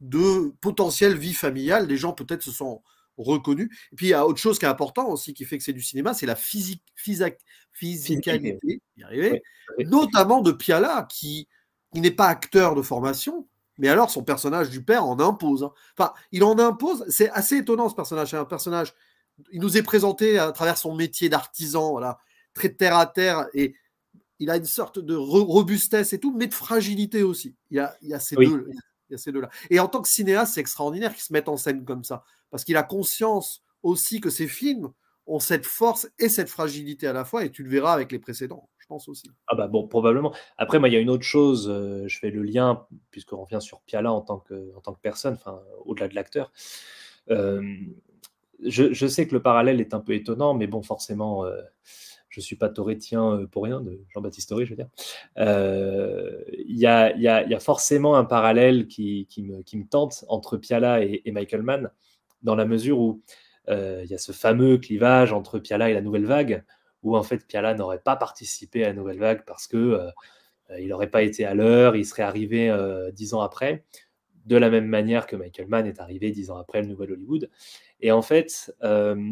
de potentielle vie familiale. Les gens peut-être se sont reconnus. Et puis il y a autre chose qui est important aussi qui fait que c'est du cinéma, c'est la physique, physique physicalité, arriver, notamment de Piala qui, qui n'est pas acteur de formation, mais alors, son personnage du père en impose. Hein. Enfin, il en impose. C'est assez étonnant ce personnage. C'est un personnage il nous est présenté à travers son métier d'artisan, voilà, très terre à terre, et il a une sorte de robustesse et tout, mais de fragilité aussi. Il y a, il y a ces deux. Il y a ces deux-là. Et en tant que cinéaste, c'est extraordinaire qu'il se mette en scène comme ça, parce qu'il a conscience aussi que ses films ont cette force et cette fragilité à la fois, et tu le verras avec les précédents, je pense aussi. Ah bah bon, probablement. Après, moi, il y a une autre chose, euh, je fais le lien, puisqu'on revient sur Piala en tant que, en tant que personne, enfin, au-delà de l'acteur. Euh, je, sais que le parallèle est un peu étonnant, mais bon, forcément, euh, je ne suis pas torétien euh, pour rien, de Jean-Baptiste Toré, je veux dire. Euh, il y, a, forcément un parallèle qui, me, tente entre Piala et, Michael Mann, dans la mesure où il y a ce fameux clivage entre Piala et la nouvelle vague, où en fait Piala n'aurait pas participé à la nouvelle vague parce que il n'aurait pas été à l'heure, il serait arrivé dix ans après, de la même manière que Michael Mann est arrivé dix ans après le Nouvel Hollywood. Et en fait, euh,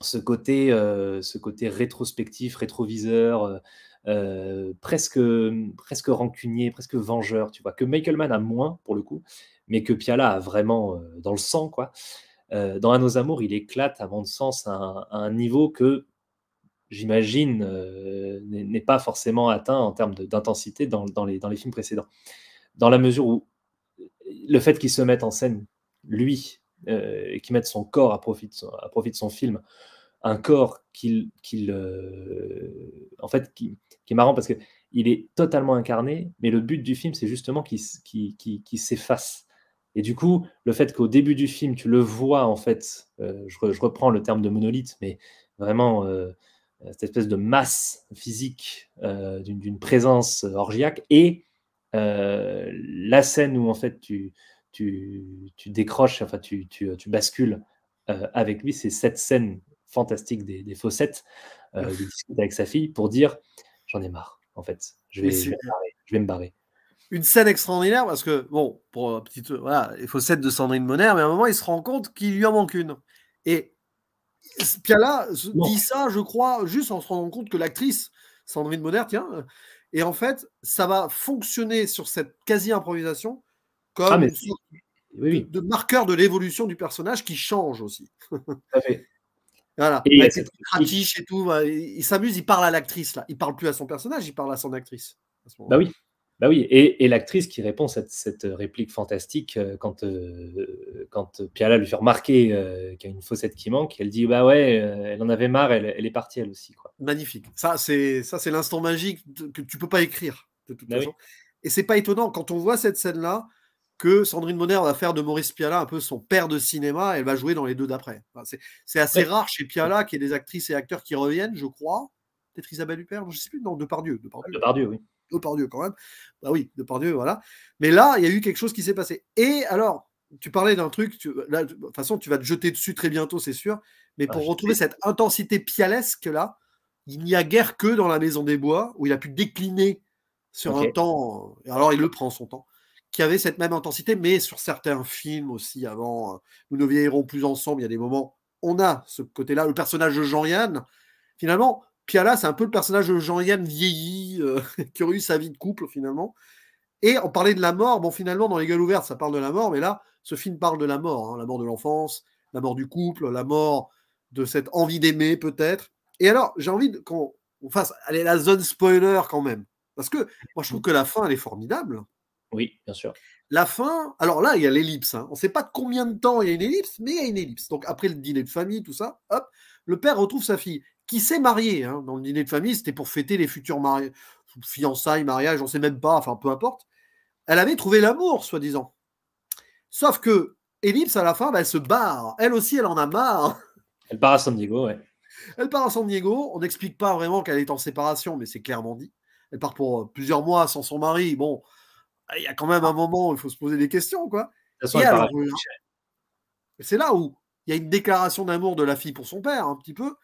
ce côté, euh, ce côté rétrospectif, rétroviseur, euh, presque, presque rancunier, presque vengeur, tu vois, que Michael Mann a moins pour le coup, mais que Piala a vraiment dans le sang, quoi. dans nos amours, il éclate à mon sens à un, niveau que j'imagine n'est pas forcément atteint en termes d'intensité dans, les, dans les films précédents. Dans la mesure où le fait qu'il se mette en scène, lui, euh, et qui mettent son corps à profit de son, à profit de son film, un corps qu'il, euh, en fait, qui, qui, est marrant parce que il est totalement incarné, mais le but du film, c'est justement qu'il, s'efface. Et du coup, le fait qu'au début du film, tu le vois, en fait, euh, je, reprends le terme de monolithe, mais vraiment cette espèce de masse physique d'une présence orgiaque, et la scène où, en fait, tu, tu, décroches, enfin, tu, bascules euh, avec lui. C'est cette scène fantastique des, des euh, avec sa fille pour dire J'en ai marre, en fait. Je vais, je vais, me, barrer, Une scène extraordinaire parce que, bon, pour euh, petite. Voilà, les faussettes de Sandrine Bonner, mais à un moment, il se rend compte qu'il lui en manque une. Et Piala dit ça, je crois, juste en se rendant compte que l'actrice, Sandrine Bonner, tiens, et en fait, ça va fonctionner sur cette quasi-improvisation comme ah, de, marqueur de l'évolution du personnage qui change aussi. voilà. et bah, tout, bah, il, s'amuse, il parle à l'actrice là. Il parle plus à son personnage, il parle à son actrice. bah oui. Bah oui, et, l'actrice qui répond à cette, cette, réplique fantastique euh, quand, euh, quand Piala lui fait remarquer euh, qu'il y a une faussette qui manque, elle dit Bah ouais, elle en avait marre, elle, elle, est partie elle aussi. Quoi. Magnifique. Ça, c'est ça c'est l'instant magique que tu peux pas écrire, de toute bah façon. Et c'est pas étonnant, quand on voit cette scène-là, que Sandrine Bonner va faire de Maurice Piala un peu son père de cinéma, elle va jouer dans les deux d'après. c'est assez rare chez Piala qu'il y ait des actrices et acteurs qui reviennent, je crois. Peut-être Isabelle Huppert, je ne sais plus, non, Depardieu. Depardieu, oui. Depardieu quand même. Bah oui, Depardieu, voilà. Mais là, il y a eu quelque chose qui s'est passé. Et alors, tu parlais d'un truc, de toute façon, tu vas te jeter dessus très bientôt, c'est sûr. Mais ah, pour retrouver cette intensité pialesque là, il n'y a guère que dans la Maison des Bois, où il a pu décliner sur un temps. Euh, alors, il le prend son temps qui avait cette même intensité, mais sur certains films aussi avant, euh, nous ne vieillirons plus ensemble, il y a des moments, on a ce côté-là, le personnage de Jean-Yann, finalement, Piala, c'est un peu le personnage de Jean-Yann vieilli, euh, qui a eu sa vie de couple finalement. Et on parlait de la mort, bon finalement, dans Les Gueules ouvertes, ça parle de la mort, mais là, ce film parle de la mort, hein, la mort de l'enfance, la mort du couple, la mort de cette envie d'aimer peut-être. Et alors, j'ai envie qu'on fasse, allez, la zone spoiler quand même. Parce que moi, je trouve que la fin, elle est formidable. Oui, bien sûr. La fin, alors là, il y a l'ellipse. Hein. On ne sait pas de combien de temps il y a une ellipse, mais il y a une ellipse. Donc après le dîner de famille, tout ça, hop, le père retrouve sa fille, qui s'est mariée. Hein. Dans le dîner de famille, c'était pour fêter les futurs mariés, fiançailles, mariage. on ne sait même pas, enfin peu importe. Elle avait trouvé l'amour, soi-disant. Sauf que Ellipse, à la fin, bah, elle se barre. Elle aussi, elle en a marre. Elle part à San Diego, ouais. Elle part à San Diego. On n'explique pas vraiment qu'elle est en séparation, mais c'est clairement dit. Elle part pour euh, plusieurs mois sans son mari. Bon, ah, il y a quand même un ah. moment où il faut se poser des questions, quoi. Euh, c'est là où il y a une déclaration d'amour de la fille pour son père, un petit peu,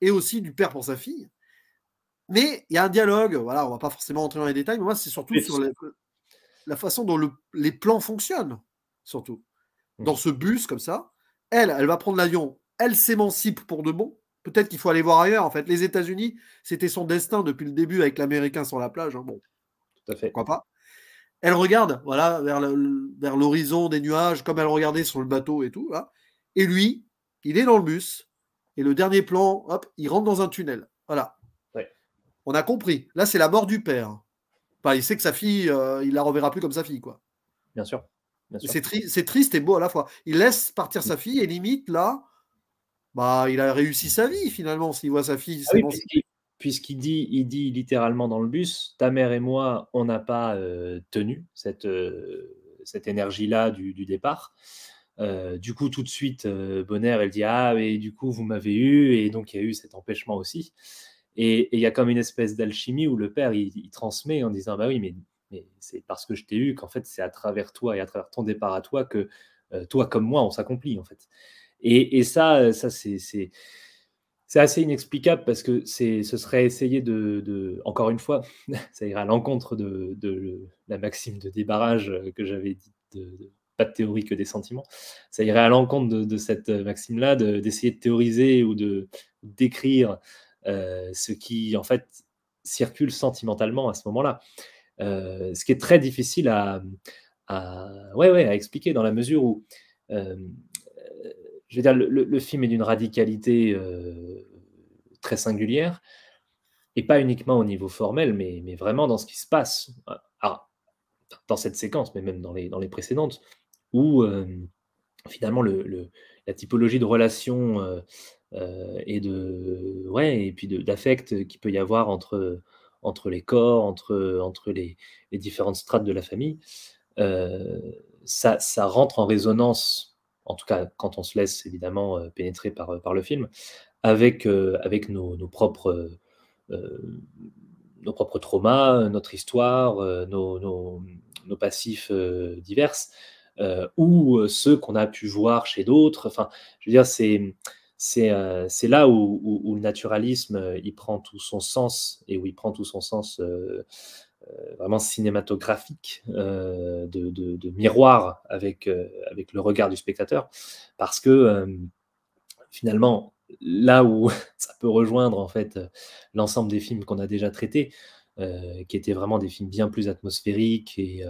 et aussi du père pour sa fille. Mais il y a un dialogue, voilà, on va pas forcément entrer dans les détails, mais moi, c'est surtout sur la, façon dont les plans fonctionnent, surtout. Mmh. Dans ce bus, comme ça, elle, elle va prendre l'avion, elle s'émancipe pour de bon. Peut-être qu'il faut aller voir ailleurs, en fait. Les États-Unis, c'était son destin depuis le début avec l'Américain sur la plage. Hein, bon, tout à fait. Pourquoi pas elle regarde, voilà, vers, vers l'horizon des nuages, comme elle regardait sur le bateau et tout. Là. Et lui, il est dans le bus. Et le dernier plan, hop, il rentre dans un tunnel. Voilà. On a compris. Là, c'est la mort du père. il sait que sa fille, euh, il la reverra plus comme sa fille, quoi. Bien sûr. C'est, triste et beau à la fois. Il laisse partir sa fille et limite, là, bah, il a réussi sa vie finalement s'il voit sa fille. bon. Ah puisqu'il dit, il dit littéralement dans le bus, ta mère et moi, on n'a pas euh, tenu cette, euh, cette énergie-là du, départ. Euh, du coup, tout de suite, Bonner, elle dit, ah, mais du coup, vous m'avez eu, et donc il y a eu cet empêchement aussi. Et il y a comme une espèce d'alchimie où le père, il, transmet en disant, bah oui, mais, mais c'est parce que je t'ai eu qu'en fait, c'est à travers toi et à travers ton départ à toi que toi comme moi, on s'accomplit, en fait. Et, et ça, ça c'est c'est assez inexplicable parce que ce serait essayer de, encore une fois, ça irait à l'encontre de, la maxime de débarrage que j'avais dit, pas de théorie que des sentiments. Ça irait à l'encontre de, cette maxime-là, d'essayer de théoriser ou de décrire euh, ce qui, en fait, circule sentimentalement à ce moment-là. Euh, ce qui est très difficile à, ouais, à expliquer dans la mesure où euh, je veux dire, le, film est d'une radicalité euh, très singulière, et pas uniquement au niveau formel, mais, mais vraiment dans ce qui se passe, dans cette séquence, mais même dans les, dans les précédentes, où euh, finalement le, la typologie de relations euh, et de ouais et puis d'affect qui peut y avoir entre entre les corps entre entre les, différentes strates de la famille ça, ça rentre en résonance en tout cas quand on se laisse évidemment euh, pénétrer par, euh, par le film, avec, euh, avec nos, propres, nos propres traumas, notre histoire, nos, passifs divers, ou ceux qu'on a pu voir chez d'autres. Enfin, je veux dire, c'est c'est là où, le naturalisme prend tout son sens et où il prend tout son sens euh, vraiment cinématographique, euh, de, miroir avec, euh, avec le regard du spectateur, parce que finalement, là où ça peut rejoindre en fait l'ensemble des films qu'on a déjà traités, qui étaient vraiment des films bien plus atmosphériques et,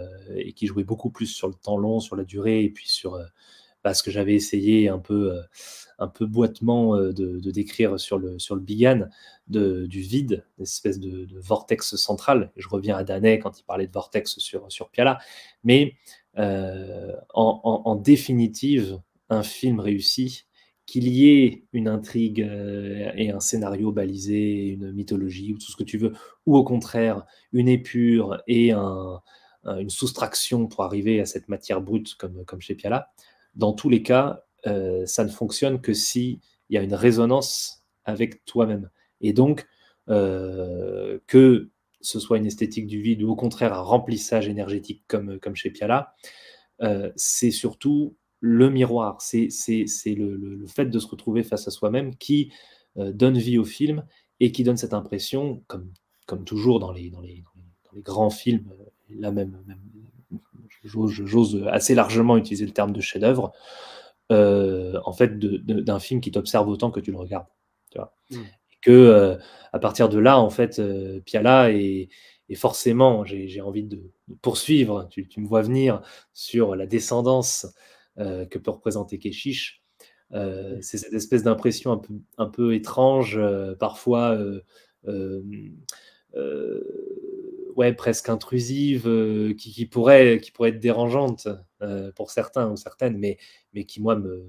qui jouaient beaucoup plus sur le temps long, sur la durée et puis sur, parce que j'avais essayé un peu, euh, un peu boitement euh, de, décrire sur le, sur le Bigan de, du vide, une espèce de, vortex central. Je reviens à Danet quand il parlait de vortex sur, sur Piala. Mais euh, en, définitive, un film réussi, qu'il y ait une intrigue et un scénario balisé, une mythologie ou tout ce que tu veux, ou au contraire une épure et un, une soustraction pour arriver à cette matière brute comme, comme chez Piala, dans tous les cas, euh, ça ne fonctionne que s'il y a une résonance avec toi-même. Et donc, euh, que ce soit une esthétique du vide ou au contraire un remplissage énergétique comme, comme chez Piala, euh, c'est surtout le miroir, c'est le, fait de se retrouver face à soi-même qui donne vie au film et qui donne cette impression, comme, comme toujours dans les, les, grands films, la même, même j'ose assez largement utiliser le terme de chef-d'œuvre, euh, en fait, d'un film qui t'observe autant que tu le regardes. Mmh. Et que euh, à partir de là, en fait, euh, Piala est, forcément, j'ai envie de, poursuivre, tu, me vois venir sur la descendance que peut représenter Keshish. Mmh. C'est cette espèce d'impression un peu, un peu étrange, parfois presque intrusive, euh, qui, pourrait, qui pourrait être dérangeante euh, pour certains ou certaines, mais, mais qui, moi, me,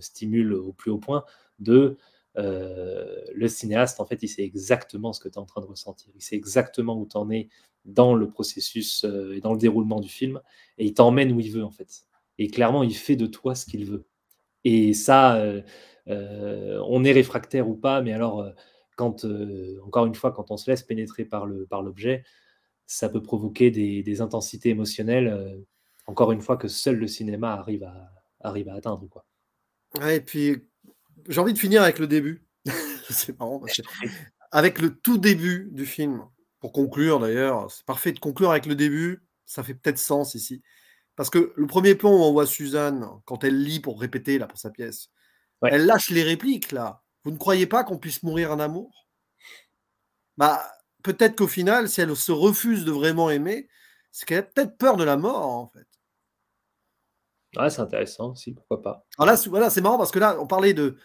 stimule au plus haut point de euh, le cinéaste, en fait, il sait exactement ce que tu es en train de ressentir, il sait exactement où tu en es dans le processus et dans le déroulement du film, et il t'emmène où il veut, en fait. Et clairement, il fait de toi ce qu'il veut. Et ça, on est réfractaire ou pas, mais alors quand, encore une fois, quand on se laisse pénétrer par l'objet, ça peut provoquer des, intensités émotionnelles, euh, encore une fois, que seul le cinéma arrive à, atteindre. Quoi. et puis, j'ai envie de finir avec le début. c'est marrant. Avec le tout début du film, pour conclure d'ailleurs, c'est parfait de conclure avec le début, ça fait peut-être sens ici. Parce que le premier plan où on voit Suzanne, quand elle lit pour répéter là, pour sa pièce, elle lâche les répliques là. Vous ne croyez pas qu'on puisse mourir en amour Bah, peut-être qu'au final, si elle se refuse de vraiment aimer, c'est qu'elle a peut-être peur de la mort, en fait. Ouais, c'est intéressant aussi, pourquoi pas. Alors là, voilà, c'est marrant parce que là, on parlait de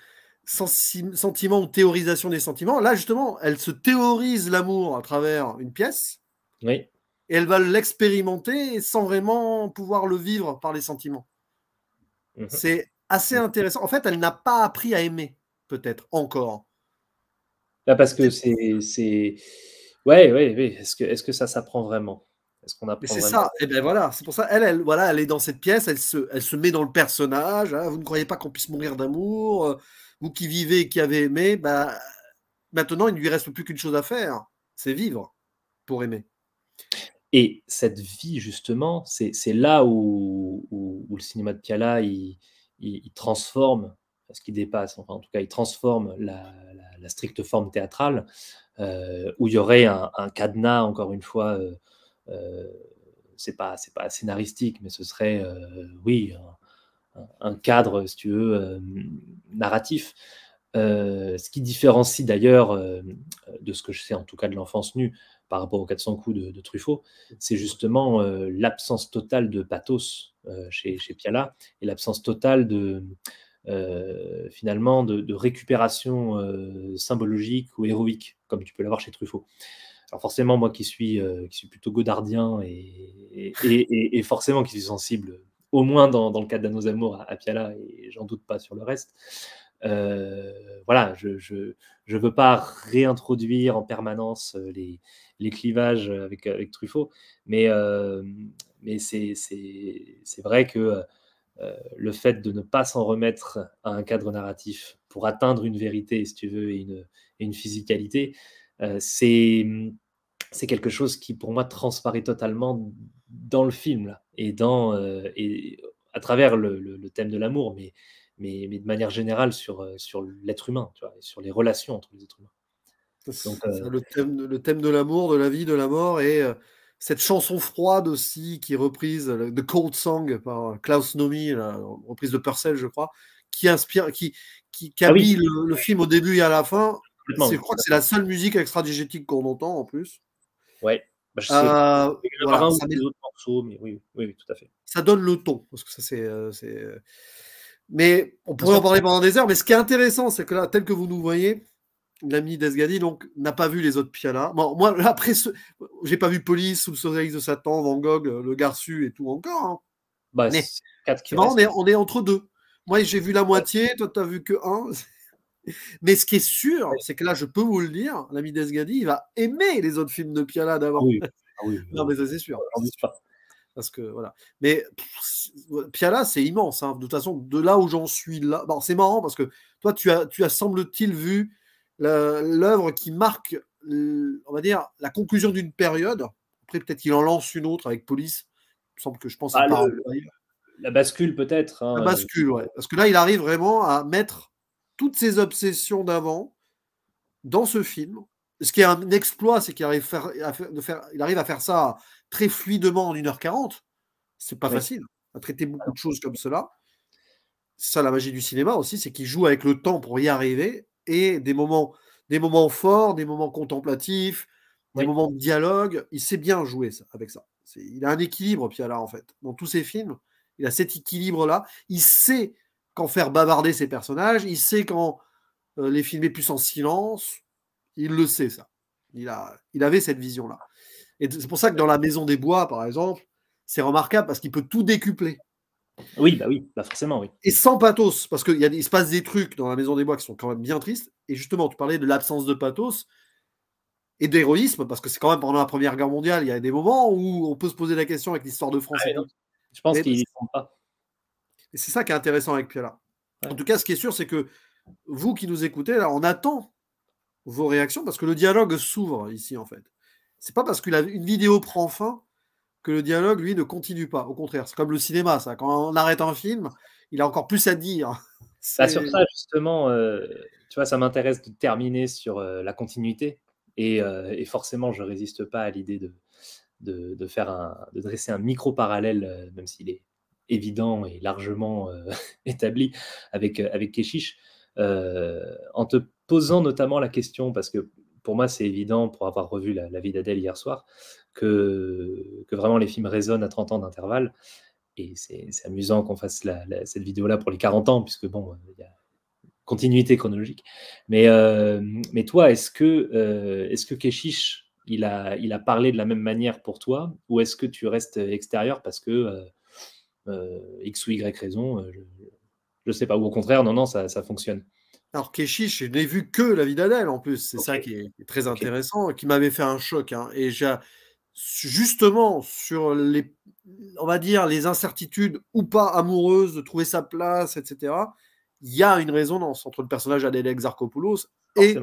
sentiments ou théorisation des sentiments. Là, justement, elle se théorise l'amour à travers une pièce. Oui. Et elle va l'expérimenter sans vraiment pouvoir le vivre par les sentiments. Mhm. C'est assez mhm. intéressant. En fait, elle n'a pas appris à aimer, peut-être, encore. Là, bah, parce que c'est oui, oui, oui. Est-ce que, est que ça s'apprend vraiment Est-ce qu'on apprend C'est ça. Et eh ben voilà, c'est pour ça. Elle, elle, voilà, elle est dans cette pièce. Elle se, elle se met dans le personnage. Hein. Vous ne croyez pas qu'on puisse mourir d'amour euh, Vous qui vivez et qui avez aimé, bah, maintenant il ne lui reste plus qu'une chose à faire, c'est vivre pour aimer. Et cette vie, justement, c'est là où, le cinéma de Piala, il, transforme, ce qui dépasse, enfin, en tout cas, il transforme la stricte forme théâtrale euh, où il y aurait un, cadenas, encore une fois, euh, euh, c'est pas, pas scénaristique, mais ce serait, oui, un, cadre, si tu veux, narratif. ce qui différencie d'ailleurs de ce que je sais en tout cas de l'enfance nue par rapport aux 400 coups de, Truffaut, c'est justement l'absence totale de pathos chez, chez, Piala et l'absence totale de, euh, finalement de, récupération symbolique euh, symbologique ou héroïque, comme tu peux l'avoir chez Truffaut. Alors forcément, moi qui suis, euh, qui suis plutôt godardien et, et, forcément qui suis sensible, au moins dans, le cadre nos Amours à, Piala, et j'en doute pas sur le reste, voilà, je ne je, veux pas réintroduire en permanence les, les clivages avec, avec Truffaut, mais, mais c'est vrai que euh, le fait de ne pas s'en remettre à un cadre narratif pour atteindre une vérité, si tu veux, et une, une physicalité, euh, c'est c'est quelque chose qui pour moi transparaît totalement dans le film là, et dans euh, et à travers le, le, thème de l'amour mais, mais, mais de manière générale sur sur l'être humain tu vois, et sur les relations entre les êtres humains le, thème, le thème de l'amour de la vie de la mort et cette chanson froide aussi qui est reprise, The Cold Song par euh, Klaus Nomi, reprise de Purcell, je crois, qui inspire, qui, qui, qui ah le, film au début et à la fin. Je crois que c'est la seule musique extra-digétique qu'on entend en plus. Ouais. ça autres morceaux, mais oui, tout à fait. Ça donne le ton, parce que ça c'est. Euh, euh, mais on pourrait en parler pendant des heures. Mais ce qui est intéressant, c'est que là, tel que vous nous voyez, l'ami d'Esgadi donc n'a pas vu les autres Piala. Bon, moi, après, ce... j'ai pas vu Police ou le de Satan, Van Gogh, le Garçu et tout encore. Hein. Bah, mais, on, est, entre deux. Moi, j'ai vu la moitié, toi, tu n'as vu que un. mais ce qui est sûr, c'est que là, je peux vous le dire, l'ami d'Esgadi, il va aimer les autres films de Piala d'avoir ah non, mais ça, c'est sûr. Parce que voilà. Mais Piala, c'est immense. Hein. De toute façon, de là où j'en suis là. c'est marrant parce que toi, tu as, tu as semble-t-il vu l'œuvre qui marque, on va dire, la conclusion d'une période. Après, peut-être qu'il en lance une autre avec Police. Il semble que je pense à ah, La bascule, peut-être. Hein. la bascule, Parce que là, il arrive vraiment à mettre toutes ses obsessions d'avant dans ce film. Ce qui est un exploit, c'est qu'il arrive, à faire, il arrive à faire ça très fluidement en 1h40. C'est pas facile à traiter beaucoup de choses comme cela. Ça, la magie du cinéma aussi, c'est qu'il joue avec le temps pour y arriver et des moments, des moments forts, des moments contemplatifs, des moments de dialogue. Il sait bien jouer ça, avec ça. Il a un équilibre, là en fait. Dans tous ses films, il a cet équilibre-là. Il sait quand faire bavarder ses personnages, il sait quand euh, les filmer plus en silence. Il le sait, ça. Il, a, il avait cette vision-là. Et c'est pour ça que dans La Maison des Bois, par exemple, c'est remarquable parce qu'il peut tout décupler. Oui, bah oui, bah forcément, oui. Et sans pathos, parce qu'il il se passe des trucs dans la Maison des Bois qui sont quand même bien tristes. Et justement, tu parlais de l'absence de pathos et d'héroïsme, parce que c'est quand même pendant la Première Guerre mondiale, il y a des moments où on peut se poser la question avec l'histoire de France. Ah je pense qu'ils n'y sont pas. Et c'est ça qui est intéressant avec Piala. En tout cas, ce qui est sûr, c'est que vous qui nous écoutez, là, on attend vos réactions parce que le dialogue s'ouvre ici, en fait. C'est pas parce qu'une vidéo prend fin que le dialogue, lui, ne continue pas. Au contraire, c'est comme le cinéma, ça. Quand on arrête un film, il a encore plus à dire. Bah, sur ça, justement, euh, tu vois, ça m'intéresse de terminer sur euh, la continuité. Euh, et, forcément, je résiste pas à l'idée de, de, faire un, de dresser un micro-parallèle, même s'il est évident et largement établi avec, avec Keshish, en te posant notamment la question, parce que pour moi, c'est évident, pour avoir revu la, vie d'Adèle hier soir, que, que, vraiment les films résonnent à 30 ans d'intervalle. Et c'est amusant qu'on fasse cette vidéo-là pour les 40 ans, puisque bon, euh, il y a continuité chronologique. Mais, euh, mais toi, est-ce que, euh, Keshish, il a, il a parlé de la même manière pour toi, ou est-ce que tu restes extérieur parce que euh, X ou Y raison, je ne sais pas, ou au contraire, non, non, ça fonctionne alors Keshish, je n'ai vu que la vie d'Adèle, en plus, c'est ça qui est, très intéressant, qui m'avait fait un choc. Hein. Et justement sur les, on va dire les incertitudes ou pas amoureuses de trouver sa place, etc. Il y a une résonance entre le personnage Adèle Exarchopoulos et,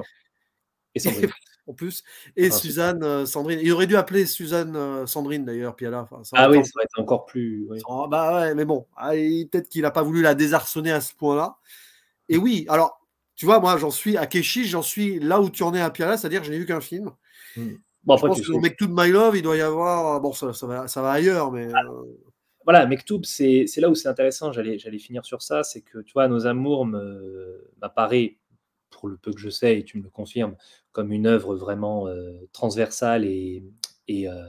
et, en plus et ah, Suzanne euh, Sandrine. Il aurait dû appeler Suzanne euh, Sandrine d'ailleurs, puis à Ah oui, ça aurait été encore plus. bah ouais, mais bon, ah, peut-être qu'il n'a pas voulu la désarçonner à ce point-là. Et oui, alors tu vois, moi, j'en suis à Keshi, j'en suis là où tu en es à Piala, c'est-à-dire je n'ai vu qu'un film. Hmm. Bon, je pense que Mektoub My Love, il doit y avoir. Bon, ça, va, ça va ailleurs, mais. voilà, ah. euh. Voilà, Mektoub, c'est là où c'est intéressant. J'allais finir sur ça. C'est que, tu vois, Nos Amours m'apparaît, pour le peu que je sais, et tu me le confirmes, comme une œuvre vraiment euh, transversale et, et, euh,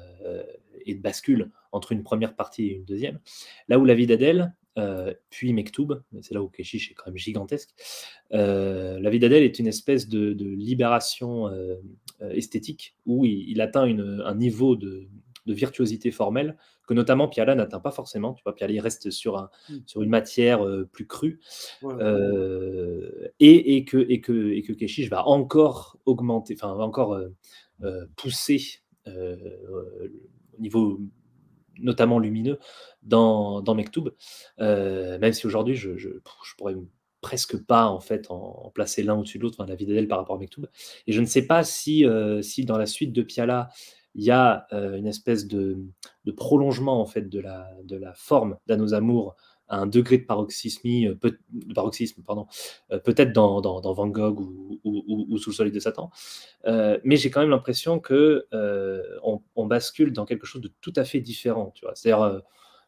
et, de bascule entre une première partie et une deuxième. Là où La vie d'Adèle, euh, puis Mektoub, mais c'est là où Keshish est quand même gigantesque. Euh, la vie d'Adèle est une espèce de, libération euh, esthétique où il, atteint un niveau de, virtuosité formelle que notamment Piala n'atteint pas forcément. Tu Piala il reste sur, hmm. sur une matière plus crue et, que, et, que, et que Keshish va encore augmenter, enfin va encore pousser au niveau notamment lumineux dans, dans Mektoub, euh, même si aujourd'hui je, je, pourrais presque pas en fait en, placer l'un au-dessus de l'autre, en la vie d'Adèle par rapport à Mektoub. Et je ne sais pas si, euh, dans la suite de Piala, il y a euh, une espèce de, prolongement en fait de la, de la forme d'A nos amours un degré de euh, paroxysme, pardon, euh, peut-être dans, Van Gogh ou, sous le soleil de Satan. Euh, mais j'ai quand même l'impression que on, bascule dans quelque chose de tout à fait différent. Tu vois, c'est-à-dire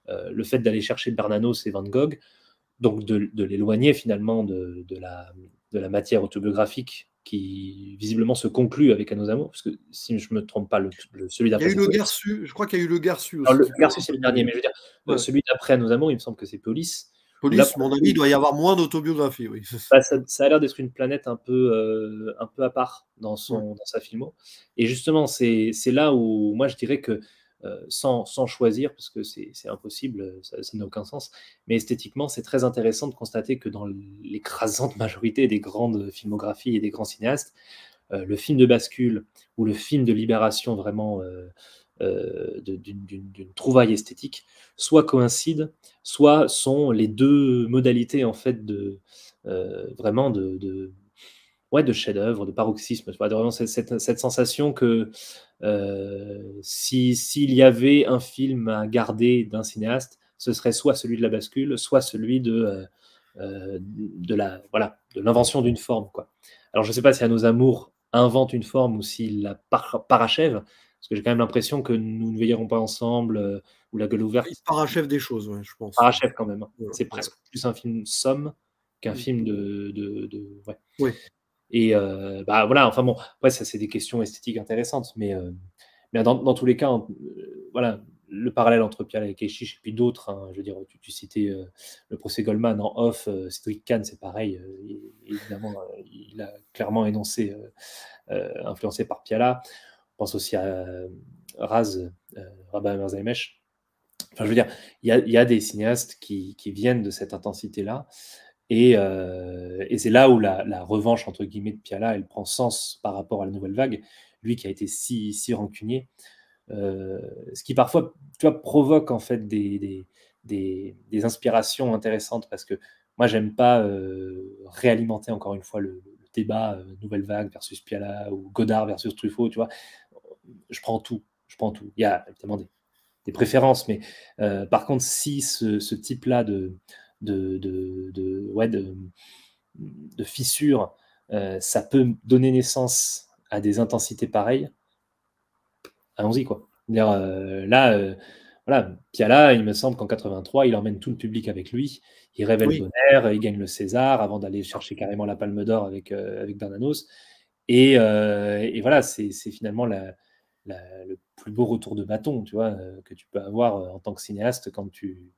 le fait d'aller chercher Bernanos et Van Gogh, donc de, l'éloigner finalement de, la, de la matière autobiographique qui visiblement se conclut avec amours parce que si je ne me trompe pas, le, celui d'après. Il y a eu le Garçu, je crois qu'il y a eu le Garçu le Garçu, c'est le dernier, mais je veux dire, euh, celui d'après amours il me semble que c'est Police. Police, mon ami, il doit y avoir moins d'autobiographie, oui. Bah, ça, a l'air d'être une planète un peu, euh, un peu à part dans, son, dans sa filmo. Et justement, c'est là où moi je dirais que euh, sans, choisir, parce que c'est impossible, ça n'a aucun sens. Mais esthétiquement, c'est très intéressant de constater que dans l'écrasante majorité des grandes filmographies et des grands cinéastes, euh, le film de bascule ou le film de libération vraiment euh, d'une trouvaille esthétique, soit coïncident, soit sont les deux modalités en fait de vraiment de, de chef-d'œuvre, de paroxysme, de vraiment cette sensation que euh, s'il y avait un film à garder d'un cinéaste, ce serait soit celui de la bascule, soit celui de, euh, euh, de la voilà de l'invention d'une forme. Quoi. Alors je ne sais pas si à nos amours invente une forme ou s'il la parachève, parce que j'ai quand même l'impression que nous ne veillerons pas ensemble ou la gueule ouverte. Il parachève des choses, je pense. Parachève quand même. Hein. c'est presque plus un film somme qu'un film de. de, de ouais. Et euh, bah voilà, enfin bon, ouais ça c'est des questions esthétiques intéressantes, mais, euh, mais dans, dans, tous les cas, euh, voilà, le parallèle entre Piala et Kechiche et puis d'autres, hein, je veux dire, tu, tu citais le procès Goldman en off, Cédric Kahn, c'est pareil, évidemment, il a clairement énoncé, influencé par Piala. On pense aussi à Raz, Rabat Merzaïmesh. Enfin, je veux dire, il y, y, a des cinéastes qui, qui viennent de cette intensité-là. Euh, et, c'est là où la, revanche, entre guillemets, de Piala, elle prend sens par rapport à la nouvelle vague, lui qui a été si, si rancunier. Euh, ce qui parfois tu vois, provoque en fait des, des, inspirations intéressantes parce que moi j'aime pas euh, réalimenter encore une fois le, débat nouvelle vague versus Piala ou Godard versus Truffaut tu vois je prends tout je prends tout il y a évidemment des, préférences mais par contre si ce type là de de, de, de, fissures, euh, ça peut donner naissance à des intensités pareilles. Allons-y, quoi. Euh, là, euh, là, là il me semble qu'en 83, il emmène tout le public avec lui. Il révèle le Bonner, il gagne le César avant d'aller chercher carrément la Palme d'Or avec, euh, avec Bernanos. Et, voilà, c'est finalement le plus beau retour de bâton, tu vois, que tu peux avoir en tant que cinéaste quand tu,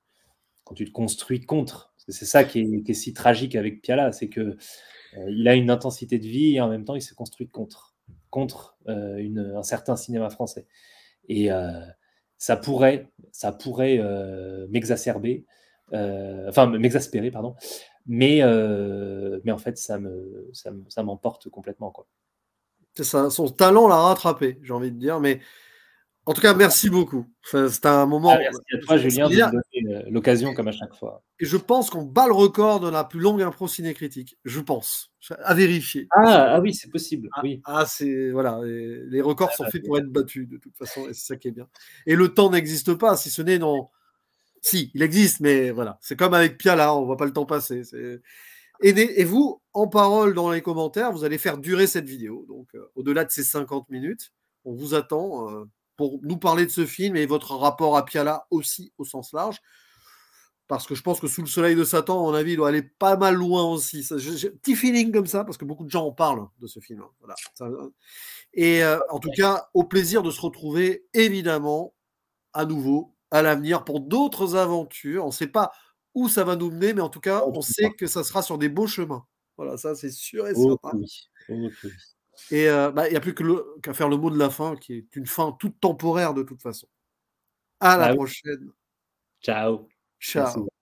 tu te construis contre. C'est ça qui est, si tragique avec Piala, c'est que euh, il a une intensité de vie et en même temps il se construit contre, contre euh, un certain cinéma français. Et euh, ça pourrait, ça pourrait m'exacerber, enfin m'exaspérer, pardon. Mais, mais en fait, ça me, ça m'emporte complètement quoi. son talent l'a rattrapé, j'ai envie de dire, mais en tout cas, merci beaucoup. C'était un moment. Ah, merci à toi, Julien. Euh, l'occasion comme à chaque fois. Et je pense qu'on bat le record de la plus longue impro ciné-critique. Je pense. À vérifier. Ah, ah oui, c'est possible. Ah, oui. ah c'est voilà. les records sont ah, faits pour être battus de toute façon. Et c'est ça qui est bien. Et le temps n'existe pas, si ce n'est dans. Si, il existe, mais voilà. C'est comme avec Piala, on voit pas le temps passer. Et, vous, en parole dans les commentaires, vous allez faire durer cette vidéo. Donc, euh, au-delà de ces 50 minutes, on vous attend euh, pour nous parler de ce film et votre rapport à Piala aussi au sens large parce que je pense que sous le soleil de Satan, à mon avis, il doit aller pas mal loin aussi. J'ai un petit feeling comme ça, parce que beaucoup de gens en parlent de ce film. Hein. Euh, et euh, en tout cas, au plaisir de se retrouver, évidemment, à nouveau, à l'avenir, pour d'autres aventures. On ne sait pas où ça va nous mener, mais en tout cas, on sait que ça sera sur des beaux chemins. Voilà, ça, c'est sûr et oh certain. Oh et euh, bah, il n'y a plus qu'à faire le mot de la fin, qui est une fin toute temporaire de toute façon. À bah la prochaine. Ciao. Tchau. Assim,